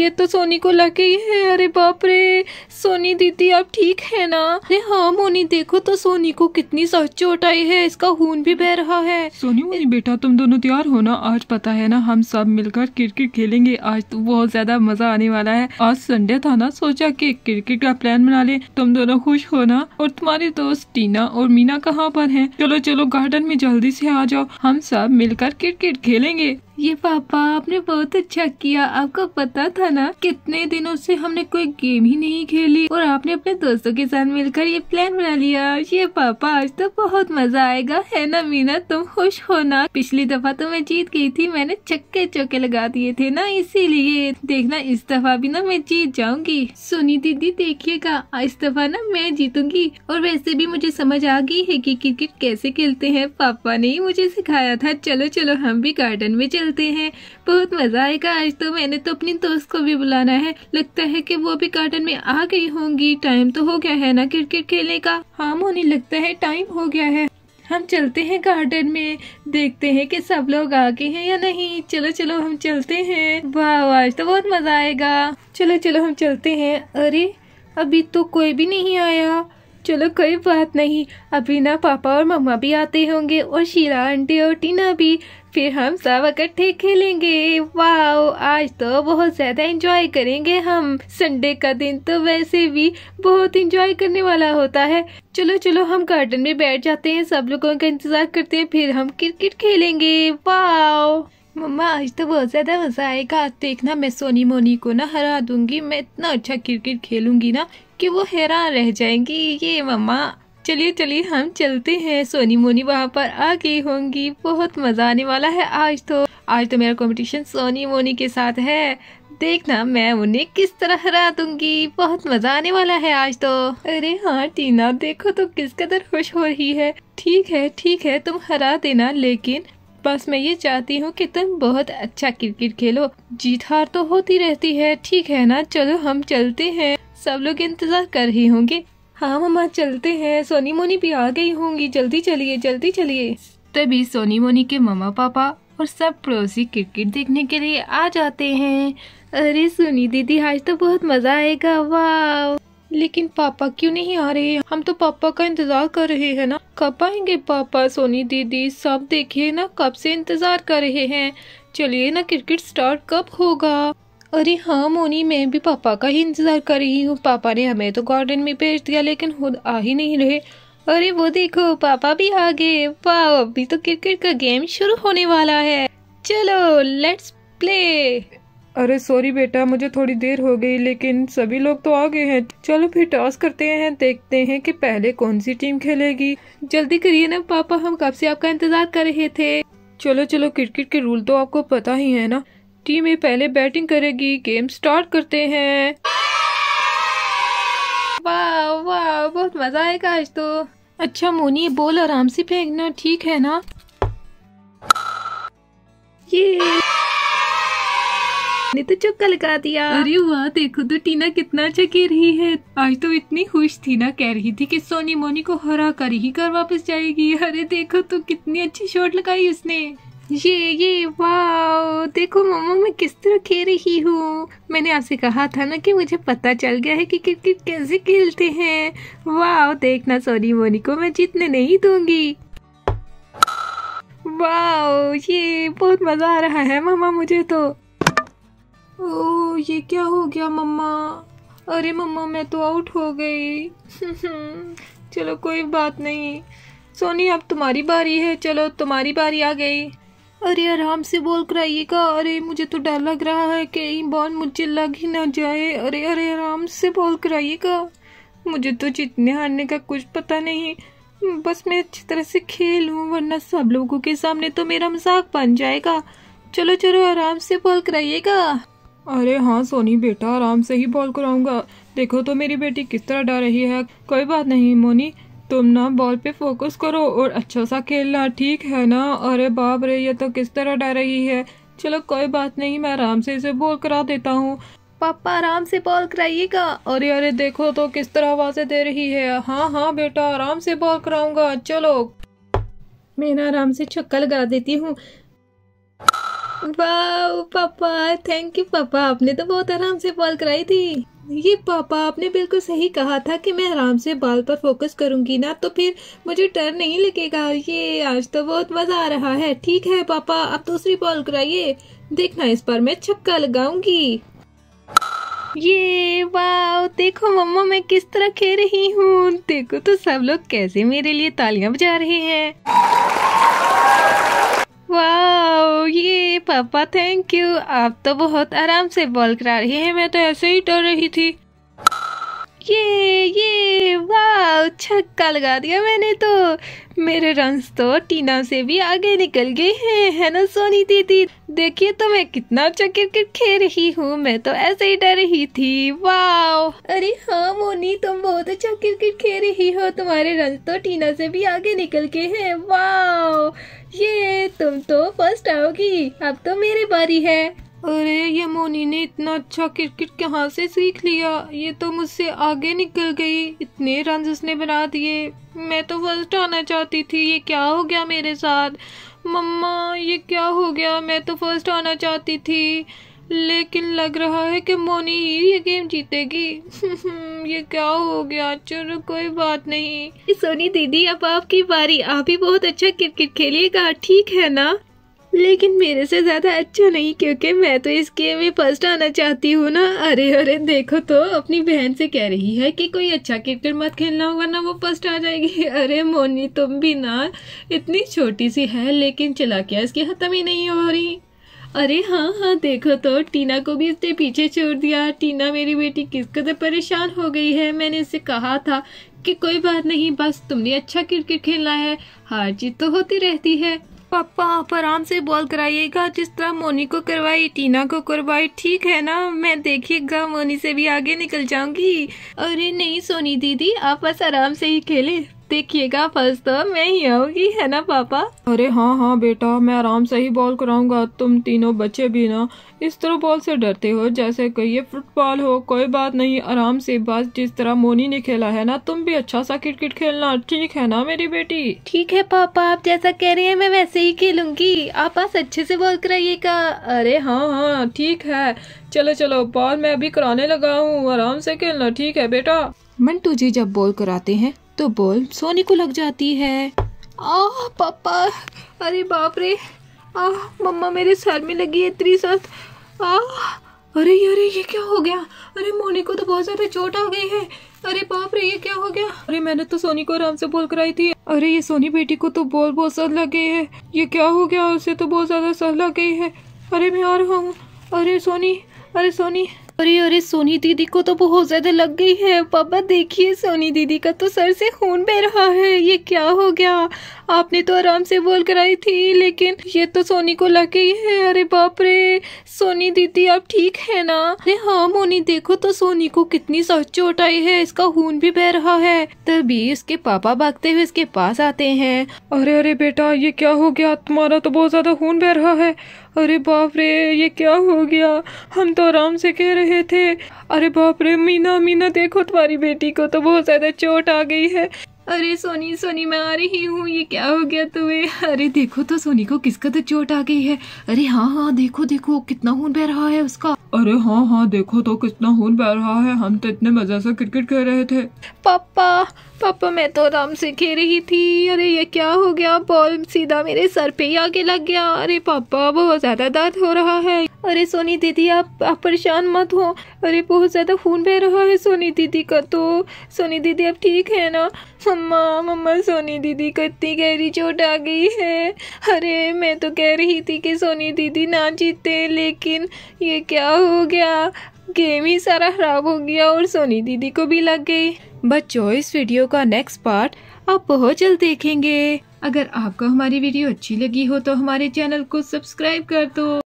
ये तो सोनी को लग गई है अरे बाप रे सोनी दीदी आप ठीक है ना अरे हाँ मोनी देखो तो सोनी को कितनी सख्त चोट आई है इसका खून भी बह रहा है सोनी मोनी बेटा तुम दोनों तैयार हो ना आज पता है ना हम सब मिलकर क्रिकेट खेलेंगे आज तो बहुत ज्यादा मजा आने वाला है आज संडे था ना सोचा कि क्रिकेट का प्लान बना ले तुम दोनों खुश हो ना और तुम्हारे दोस्त टीना और मीना कहाँ पर है चलो चलो गार्डन में जल्दी से आ जाओ हम सब मिलकर क्रिकेट खेलेंगे ये पापा आपने बहुत अच्छा किया आपको पता था ना कितने दिनों से हमने कोई गेम ही नहीं खेली और आपने अपने दोस्तों के साथ मिलकर ये प्लान बना लिया ये पापा आज तो बहुत मजा आएगा है ना मीना तुम खुश हो ना पिछली दफा तो मैं जीत गई थी मैंने चक्के चौके लगा दिए थे ना इसीलिए देखना इस दफा भी ना मैं जीत जाऊंगी सोनी दीदी देखिएगा इस दफा ना मैं जीतूंगी और वैसे भी मुझे समझ आ गई है कि क्रिकेट कैसे खेलते हैं पापा ने ही मुझे सिखाया था चलो चलो हम भी गार्डन में चलते करते हैं बहुत मजा आएगा आज तो मैंने तो अपनी दोस्त को भी बुलाना है लगता है कि वो भी गार्डन में आ गई होंगी टाइम तो हो गया है ना क्रिकेट खेलने का हाँ मोनी लगता है टाइम हो गया है हम चलते हैं गार्डन में देखते हैं कि सब लोग आ गए हैं या नहीं चलो चलो हम चलते हैं वाह आज तो बहुत मजा आएगा चलो चलो हम चलते हैं अरे अभी तो कोई भी नहीं आया चलो कोई बात नहीं अभी ना पापा और मम्मा भी आते होंगे और शीला आंटी और टीना भी फिर हम सब इकट्ठे खेलेंगे वाओ आज तो बहुत ज़्यादा एंजॉय करेंगे हम संडे का दिन तो वैसे भी बहुत एंजॉय करने वाला होता है चलो चलो हम गार्डन में बैठ जाते हैं सब लोगों का इंतज़ार करते हैं फिर हम क्रिकेट खेलेंगे वाओ मम्मा आज तो बहुत ज़्यादा मज़ा आएगा देखना मैं सोनी मोनी को ना हरा दूंगी मैं इतना अच्छा क्रिकेट खेलूंगी ना कि वो हैरान रह जाएंगी ये मम्मा चलिए चलिए हम चलते हैं सोनी मोनी वहाँ पर आ गई होंगी बहुत मज़ा आने वाला है आज तो आज तो मेरा कंपटीशन सोनी मोनी के साथ है देखना मैं उन्हें किस तरह हरा दूंगी बहुत मजा आने वाला है आज तो अरे हाँ टीना देखो तो किस कदर खुश हो रही है ठीक है ठीक है तुम हरा देना लेकिन बस मैं ये चाहती हूँ कि तुम बहुत अच्छा क्रिकेट खेलो जीत हार तो होती रहती है ठीक है ना चलो हम चलते हैं सब लोग इंतजार कर रहे होंगे हाँ मम्मा चलते हैं सोनी मोनी भी आ गई होंगी जल्दी चलिए जल्दी चलिए तभी सोनी मोनी के मम्मा पापा और सब पड़ोसी क्रिकेट देखने के लिए आ जाते हैं अरे सुनी दीदी आज तो बहुत मजा आएगा वाह लेकिन पापा क्यों नहीं आ रहे हम तो पापा का इंतजार कर रहे हैं ना कब आएंगे पापा सोनी दीदी सब देखिए ना कब से इंतजार कर रहे हैं चलिए ना क्रिकेट स्टार्ट कब होगा अरे हाँ मोनी मैं भी पापा का ही इंतज़ार कर रही हूँ पापा ने हमें तो गार्डन में भेज दिया लेकिन खुद आ ही नहीं रहे अरे वो देखो पापा भी आ गए वाह अभी तो क्रिकेट का गेम शुरू होने वाला है चलो लेट्स प्ले अरे सॉरी बेटा मुझे थोड़ी देर हो गई लेकिन सभी लोग तो आ गए हैं चलो फिर टॉस करते हैं देखते हैं कि पहले कौन सी टीम खेलेगी जल्दी करिए ना पापा हम कब से आपका इंतजार कर रहे थे चलो चलो क्रिकेट के रूल तो आपको पता ही है ना टीम ये पहले बैटिंग करेगी गेम स्टार्ट करते हैं वाह वाह बहुत मजा आएगा आज तो अच्छा मोनी बॉल आराम से फेंकना ठीक है ना ये ने तो चुक्का लगा दिया अरे वाह देखो तो टीना कितना अच्छा कह रही है आज तो इतनी खुश थी ना कह रही थी कि सोनी मोनी को हरा कर ही घर वापस जाएगी अरे देखो तो कितनी अच्छी शॉट लगाई उसने ये ये वाह देखो मम्मा मैं किस तरह खेल रही हूँ मैंने आपसे कहा था ना कि मुझे पता चल गया है कि क्रिकेट कैसे खेलते हैं वाह देखना सोनी मोनी को मैं जीतने नहीं दूंगी वाह ये बहुत मज़ा आ रहा है मामा मुझे तो ओ ये क्या हो गया मम्मा अरे मम्मा मैं तो आउट हो गई चलो कोई बात नहीं सोनी अब तुम्हारी बारी है चलो तुम्हारी बारी आ गई अरे आराम से बोल कर आइएगा अरे मुझे तो डर लग रहा है कहीं बॉन मुझे लग ही ना जाए अरे अरे आराम से बोल कर आइएगा मुझे तो जितने हारने का कुछ पता नहीं बस मैं अच्छी तरह से खेलूँ वरना सब लोगों के सामने तो मेरा मजाक बन जाएगा चलो चलो आराम से बोल कराइएगा अरे हाँ सोनी बेटा आराम से ही बॉल कराऊंगा देखो तो मेरी बेटी किस तरह डर रही है कोई बात नहीं मोनी तुम ना बॉल पे फोकस करो और अच्छा सा खेलना ठीक है ना अरे बाप रे ये तो किस तरह डर रही है चलो कोई बात नहीं मैं आराम से इसे बॉल करा देता हूँ पापा आराम से बॉल कराइएगा अरे अरे देखो तो किस तरह आवाज़ें दे रही है हाँ हाँ बेटा आराम से बॉल कराऊंगा चलो मैं ना आराम से छक्का लगा देती हूँ वाह पापा थैंक यू पापा आपने तो बहुत आराम से बाल कराई थी ये पापा आपने बिल्कुल सही कहा था कि मैं आराम से बाल पर फोकस करूंगी ना तो फिर मुझे डर नहीं लगेगा ये आज तो बहुत मजा आ रहा है ठीक है पापा आप दूसरी बॉल कराइए देखना इस बार मैं छक्का लगाऊंगी ये वाह देखो मम्मा मैं किस तरह खेल रही हूँ देखो तो सब लोग कैसे मेरे लिए तालियां बजा रहे हैं वाह ये पापा थैंक यू आप तो बहुत आराम से बॉल करा रही हैं मैं तो ऐसे ही डर रही थी ये ये वाह छक्का लगा दिया मैंने तो मेरे रंस तो टीना से भी आगे निकल गए हैं है ना सोनी दीदी देखिए तो मैं कितना चक्कर खेल रही हूँ मैं तो ऐसे ही डर रही थी वाह अरे हाँ मोनी तुम बहुत अच्छा क्रिकेट खेल रही हो तुम्हारे रंस तो टीना से भी आगे निकल गए हैं वाह ये तुम तो फर्स्ट आओगी अब तो मेरी बारी है अरे ये मोनी ने इतना अच्छा क्रिकेट कहाँ से सीख लिया ये तो मुझसे आगे निकल गई इतने रन उसने बना दिए मैं तो फर्स्ट आना चाहती थी ये क्या हो गया मेरे साथ मम्मा ये क्या हो गया मैं तो फर्स्ट आना चाहती थी लेकिन लग रहा है कि मोनी ही ये गेम जीतेगी ये क्या हो गया चलो कोई बात नहीं सोनी दीदी अब आपकी बारी आप ही बहुत अच्छा क्रिकेट खेलिएगा ठीक है ना लेकिन मेरे से ज़्यादा अच्छा नहीं क्योंकि मैं तो इस गेम में फर्स्ट आना चाहती हूँ ना अरे अरे देखो तो अपनी बहन से कह रही है कि कोई अच्छा क्रिकेट मत खेलना होगा ना वो फर्स्ट आ जाएगी अरे मोनी तुम भी ना इतनी छोटी सी है लेकिन चला क्या इसकी ख़त्म ही नहीं हो रही अरे हाँ हाँ देखो तो टीना को भी इसने पीछे छोड़ दिया टीना मेरी बेटी किस कदर परेशान हो गई है मैंने उसे कहा था कि कोई बात नहीं बस तुमने अच्छा क्रिकेट खेलना है हार जीत तो होती रहती है पापा आप आराम से बॉल कराइएगा जिस तरह मोनी को करवाई टीना को करवाई ठीक है ना मैं देखिएगा मोनी से भी आगे निकल जाऊंगी अरे नहीं सोनी दीदी आप बस आराम से ही खेले देखिएगा फर्स्ट तो मैं ही आऊंगी है ना पापा अरे हाँ हाँ बेटा मैं आराम से ही बॉल कराऊंगा तुम तीनों बच्चे भी ना इस तरह बॉल से डरते हो जैसे कि ये फुटबॉल हो कोई बात नहीं आराम से बस जिस तरह मोनी ने खेला है ना तुम भी अच्छा सा क्रिकेट खेलना ठीक है ना मेरी बेटी ठीक है पापा आप जैसा कह रहे हैं मैं वैसे ही खेलूंगी आप बस अच्छे से बॉल कराइएगा अरे हाँ हाँ ठीक है चलो चलो बॉल मैं अभी कराने लगा हूँ आराम से खेलना ठीक है बेटा मंटू जी जब बॉल कराते हैं तो बोल सोनी को लग जाती है आह पापा अरे बाप रे आह मम्मा मेरे सर में लगी है इतनी साथ आह अरे अरे ये क्या हो गया अरे मोनी को तो बहुत ज़्यादा चोट आ गई है अरे बाप रे ये क्या हो गया अरे मैंने तो सोनी को आराम से बोल कराई थी अरे ये सोनी बेटी को तो बोल बहुत सर लग गई है ये क्या हो गया उसे तो बहुत ज़्यादा सर लग गई है अरे मैं आ रहा हूँ अरे सोनी अरे सोनी अरे अरे सोनी दीदी को तो बहुत ज्यादा लग गई है पापा देखिए सोनी दीदी का तो सर से खून बह रहा है ये क्या हो गया आपने तो आराम से बोल कराई थी लेकिन ये तो सोनी को लग गई है अरे बाप रे सोनी दीदी आप ठीक है ना अरे हाँ मोनी देखो तो सोनी को कितनी सच चोट आई है इसका खून भी बह रहा है तभी उसके पापा भागते हुए इसके पास आते हैं अरे अरे बेटा ये क्या हो गया तुम्हारा तो बहुत ज्यादा खून बह रहा है अरे बाप रे ये क्या हो गया हम तो आराम से कह रहे थे अरे बाप रे मीना मीना देखो तुम्हारी बेटी को तो बहुत ज़्यादा चोट आ गई है अरे सोनी सोनी मैं आ रही हूँ ये क्या हो गया तुम्हें अरे देखो तो सोनी को किस कदर तो चोट आ गई है अरे हाँ हाँ देखो देखो कितना खून बह रहा है उसका अरे हाँ हाँ देखो तो कितना खून बह रहा है हम तो इतने मजे से क्रिकेट खेल रहे थे पापा पापा मैं तो आराम से खेल रही थी अरे ये क्या हो गया बॉल सीधा मेरे सर पे ही आके लग गया अरे पापा बहुत ज्यादा दर्द हो रहा है अरे सोनी दीदी आप आप परेशान मत हो अरे बहुत ज्यादा खून बह रहा है सोनी दीदी का तो सोनी दीदी आप ठीक है ना मम्मा मम्मा सोनी दीदी को इतनी गहरी चोट आ गई है अरे मैं तो कह रही थी कि सोनी दीदी ना जीते लेकिन ये क्या हो गया गेम ही सारा खराब हो गया और सोनी दीदी को भी लग गई बच्चों इस वीडियो का नेक्स्ट पार्ट आप बहुत जल्द देखेंगे अगर आपको हमारी वीडियो अच्छी लगी हो तो हमारे चैनल को सब्सक्राइब कर दो